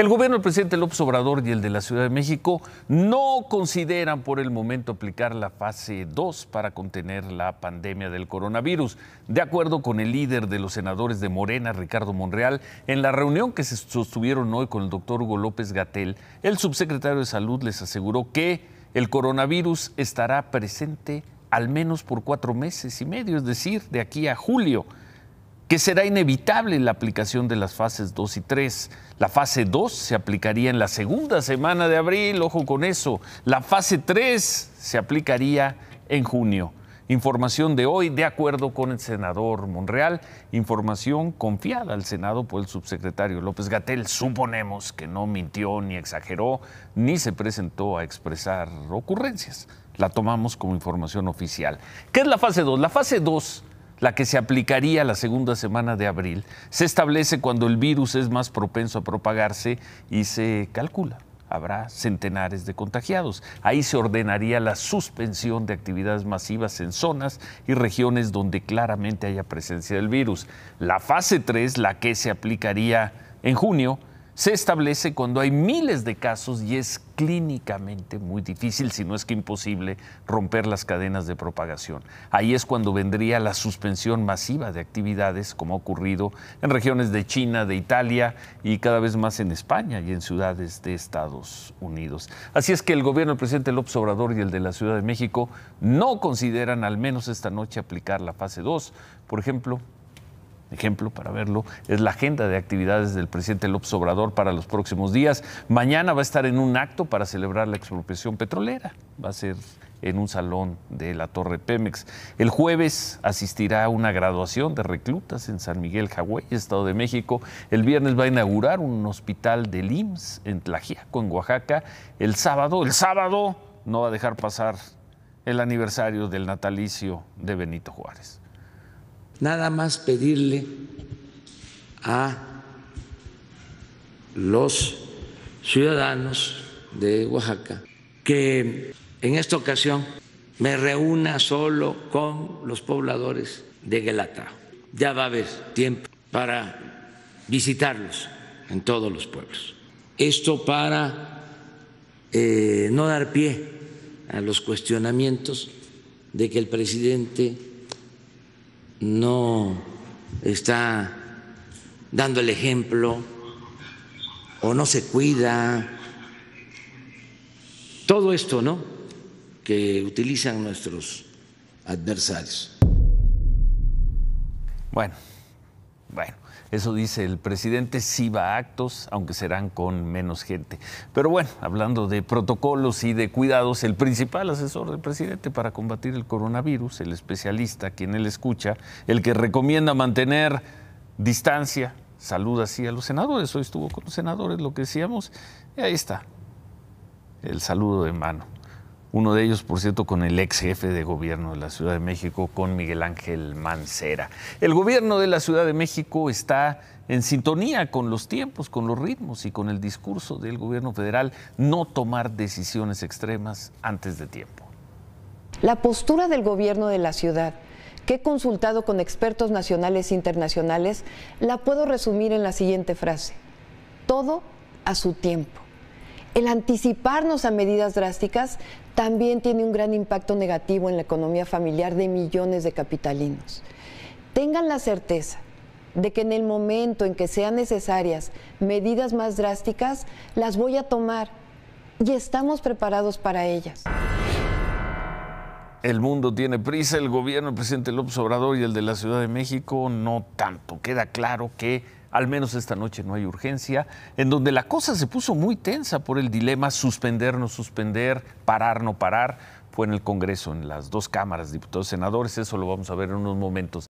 El gobierno del presidente López Obrador y el de la Ciudad de México no consideran por el momento aplicar la fase 2 para contener la pandemia del coronavirus. De acuerdo con el líder de los senadores de Morena, Ricardo Monreal, en la reunión que se sostuvieron hoy con el doctor Hugo López Gatel, el subsecretario de Salud les aseguró que el coronavirus estará presente al menos por cuatro meses y medio, es decir, de aquí a julio que será inevitable la aplicación de las fases 2 y 3. La fase 2 se aplicaría en la segunda semana de abril, ojo con eso. La fase 3 se aplicaría en junio. Información de hoy, de acuerdo con el senador Monreal, información confiada al Senado por el subsecretario López Gatel. Suponemos que no mintió ni exageró, ni se presentó a expresar ocurrencias. La tomamos como información oficial. ¿Qué es la fase 2? La fase 2 la que se aplicaría la segunda semana de abril, se establece cuando el virus es más propenso a propagarse y se calcula. Habrá centenares de contagiados. Ahí se ordenaría la suspensión de actividades masivas en zonas y regiones donde claramente haya presencia del virus. La fase 3, la que se aplicaría en junio, se establece cuando hay miles de casos y es clínicamente muy difícil, si no es que imposible, romper las cadenas de propagación. Ahí es cuando vendría la suspensión masiva de actividades, como ha ocurrido en regiones de China, de Italia y cada vez más en España y en ciudades de Estados Unidos. Así es que el gobierno del presidente López Obrador y el de la Ciudad de México no consideran al menos esta noche aplicar la fase 2. Por ejemplo, ejemplo para verlo, es la agenda de actividades del presidente López Obrador para los próximos días. Mañana va a estar en un acto para celebrar la expropiación petrolera. Va a ser en un salón de la Torre Pemex. El jueves asistirá a una graduación de reclutas en San Miguel, Hawái, Estado de México. El viernes va a inaugurar un hospital de IMSS en Tlajiaco, en Oaxaca. El sábado, el sábado no va a dejar pasar el aniversario del natalicio de Benito Juárez nada más pedirle a los ciudadanos de Oaxaca que en esta ocasión me reúna solo con los pobladores de Guelatao. Ya va a haber tiempo para visitarlos en todos los pueblos. Esto para eh, no dar pie a los cuestionamientos de que el presidente no está dando el ejemplo o no se cuida. Todo esto, ¿no? Que utilizan nuestros adversarios. Bueno, bueno, eso dice el presidente, sí va a actos, aunque serán con menos gente. Pero bueno, hablando de protocolos y de cuidados, el principal asesor del presidente para combatir el coronavirus, el especialista, quien él escucha, el que recomienda mantener distancia, saluda así a los senadores, hoy estuvo con los senadores, lo que decíamos, y ahí está, el saludo de mano. Uno de ellos, por cierto, con el ex jefe de gobierno de la Ciudad de México, con Miguel Ángel Mancera. El gobierno de la Ciudad de México está en sintonía con los tiempos, con los ritmos y con el discurso del gobierno federal, no tomar decisiones extremas antes de tiempo. La postura del gobierno de la ciudad, que he consultado con expertos nacionales e internacionales, la puedo resumir en la siguiente frase. Todo a su tiempo el anticiparnos a medidas drásticas también tiene un gran impacto negativo en la economía familiar de millones de capitalinos. Tengan la certeza de que en el momento en que sean necesarias medidas más drásticas, las voy a tomar y estamos preparados para ellas. El mundo tiene prisa, el gobierno, del presidente López Obrador y el de la Ciudad de México no tanto. Queda claro que al menos esta noche no hay urgencia, en donde la cosa se puso muy tensa por el dilema suspender, no suspender, parar, no parar. Fue en el Congreso, en las dos cámaras, diputados, senadores, eso lo vamos a ver en unos momentos.